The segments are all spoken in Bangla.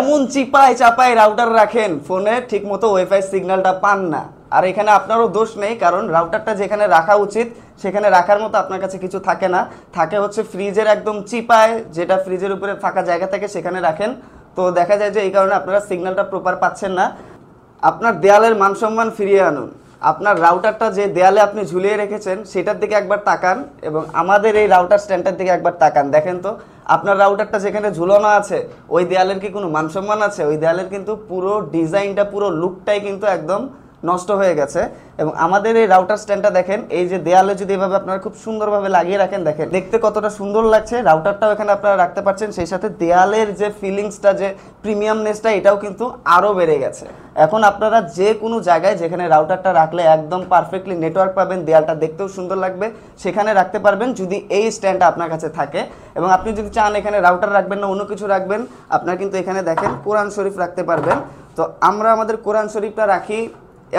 এমন চিপায় চাপায় রাউটার রাখেন ফোনে ঠিকমতো ওয়াইফাই সিগন্যালটা পান না আর এখানে আপনারও দোষ নেই কারণ রাউটারটা যেখানে রাখা উচিত সেখানে রাখার মতো আপনার কাছে কিছু থাকে না থাকে হচ্ছে ফ্রিজের একদম চিপায় যেটা ফ্রিজের উপরে ফাঁকা জায়গা থাকে সেখানে রাখেন তো দেখা যায় যে এই কারণে আপনারা সিগন্যালটা প্রপার পাচ্ছেন না আপনার দেয়ালের মানসম্মান ফিরিয়ে আনুন আপনার রাউটারটা যে দেয়ালে আপনি ঝুলিয়ে রেখেছেন সেটার দিকে একবার তাকান এবং আমাদের এই রাউটার স্ট্যান্ডার দিকে একবার তাকান দেখেন তো আপনার রাউটারটা যেখানে ঝুলানো আছে ওই দেয়ালের কি কোনো মানসম্মান আছে ওই দেয়ালের কিন্তু পুরো ডিজাইনটা পুরো লুকটাই কিন্তু একদম নষ্ট হয়ে গেছে এবং আমাদের এই রাউটার স্ট্যান্ডটা দেখেন এই যে দেয়ালে যদি এভাবে আপনারা খুব সুন্দরভাবে লাগিয়ে রাখেন দেখেন দেখতে কতটা সুন্দর লাগছে রাউটারটাও এখানে আপনারা রাখতে পারছেন সেই সাথে দেয়ালের যে ফিলিংসটা যে প্রিমিয়ামনেসটা এটাও কিন্তু আরও বেড়ে গেছে এখন আপনারা যে কোনো জায়গায় যেখানে রাউটারটা রাখলে একদম পারফেক্টলি নেটওয়ার্ক পাবেন দেয়ালটা দেখতেও সুন্দর লাগবে সেখানে রাখতে পারবেন যদি এই স্ট্যান্ডটা আপনার কাছে থাকে এবং আপনি যদি চান এখানে রাউটার রাখবেন না অন্য কিছু রাখবেন আপনার কিন্তু এখানে দেখেন কোরআন শরীফ রাখতে পারবেন তো আমরা আমাদের কোরআন শরীফটা রাখি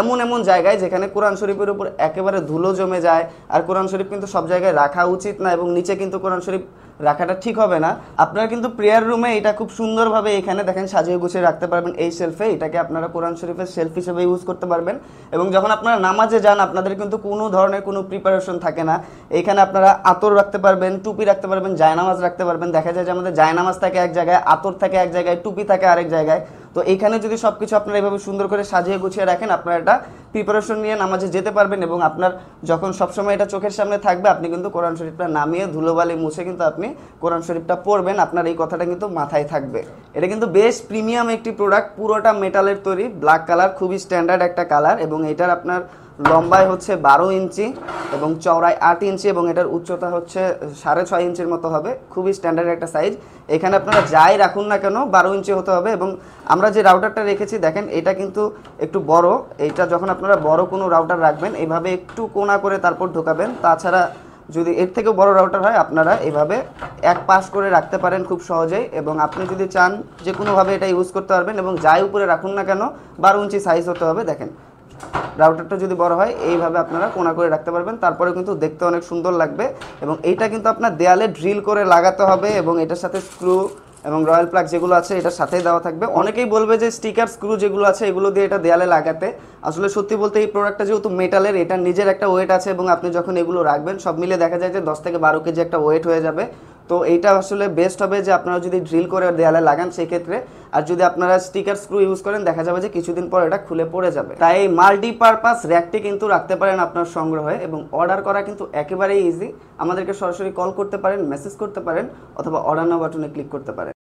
এমন এমন জায়গায় যেখানে কোরআন শরীফের উপর একেবারে ধুলো জমে যায় আর কোরআন শরীফ কিন্তু সব জায়গায় রাখা উচিত না এবং নিচে কিন্তু কোরআন শরীফ রাখাটা ঠিক হবে না আপনারা কিন্তু প্রেয়ার রুমে এটা খুব সুন্দরভাবে এখানে দেখেন সাজিয়ে গুছিয়ে রাখতে পারবেন এই সেলফে এটাকে আপনারা কোরআন শরীফের সেলফ হিসেবে ইউজ করতে পারবেন এবং যখন আপনারা নামাজে যান আপনাদের কিন্তু কোনো ধরনের কোনো প্রিপারেশন থাকে না এখানে আপনারা আতর রাখতে পারবেন টুপি রাখতে পারবেন জায়নামাজ রাখতে পারবেন দেখা যায় যে আমাদের জায়নামাজ থাকে এক জায়গায় আতর থাকে এক জায়গায় টুপি থাকে আরেক জায়গায় তো এখানে যদি সব কিছু আপনারা এভাবে সুন্দর করে সাজিয়ে গুছিয়ে রাখেন আপনারা এটা প্রিপারেশন নিয়ে নামাজে যেতে পারবেন এবং আপনার যখন সবসময় এটা চোখের সামনে থাকবে আপনি কিন্তু কোরআন শরীফটা নামিয়ে ধুলোবালি মুছে কিন্তু আপনি কোরআন শরীফটা পড়বেন আপনার এই কথাটা কিন্তু মাথায় থাকবে এটা কিন্তু বেশ প্রিমিয়াম একটি প্রোডাক্ট পুরোটা মেটালের তৈরি ব্ল্যাক কালার খুবই স্ট্যান্ডার্ড একটা কালার এবং এটার আপনার লম্বায় হচ্ছে বারো ইঞ্চি এবং চওড়ায় আট ইঞ্চি এবং এটার উচ্চতা হচ্ছে সাড়ে ছয় ইঞ্চির মতো হবে খুবই স্ট্যান্ডার্ড একটা সাইজ এখানে আপনারা যাই রাখুন না কেন বারো ইঞ্চি হতে হবে এবং আমরা যে রাউটারটা রেখেছি দেখেন এটা কিন্তু একটু বড় এটা যখন আপনারা বড় কোনো রাউটার রাখবেন এভাবে একটু কোনা করে তারপর ঢোকাবেন তাছাড়া যদি এর থেকে বড় রাউটার হয় আপনারা এভাবে এক পাস করে রাখতে পারেন খুব সহজেই এবং আপনি যদি চান যে কোনোভাবে এটা ইউজ করতে পারবেন এবং যাই উপরে রাখুন না কেন বারো ইঞ্চি সাইজ হতে হবে দেখেন রাউটারটা যদি বড় হয় এইভাবে আপনারা কোনা করে রাখতে পারবেন তারপরে কিন্তু দেখতে অনেক সুন্দর লাগবে এবং এইটা কিন্তু আপনার দেয়ালে ড্রিল করে লাগাতে হবে এবং এটার সাথে স্ক্রু এবং রয়্যাল প্লাক যেগুলো আছে এটার সাথেই দেওয়া থাকবে অনেকেই বলবে যে স্টিকার স্ক্রু যেগুলো আছে এগুলো দিয়ে এটা দেয়ালে লাগাতে আসলে সত্যি বলতে এই প্রোডাক্টটা যেহেতু মেটালের এটা নিজের একটা ওয়েট আছে এবং আপনি যখন এগুলো রাখবেন সব মিলে দেখা যায় যে দশ থেকে বারো কেজি একটা ওয়েট হয়ে যাবে তো এইটা আসলে বেস্ট হবে যে আপনারা যদি ড্রিল করে দেয়ালে লাগান সেক্ষেত্রে আর যদি আপনারা স্টিকার স্ক্রু ইউজ করেন দেখা যাবে যে কিছুদিন পর এটা খুলে পড়ে যাবে তাই এই মাল্টিপারপাস র্যাকটি কিন্তু রাখতে পারেন আপনার সংগ্রহে এবং অর্ডার করা কিন্তু একেবারেই ইজি আমাদেরকে সরাসরি কল করতে পারেন মেসেজ করতে পারেন অথবা অর্ডার নাও বাটনে ক্লিক করতে পারেন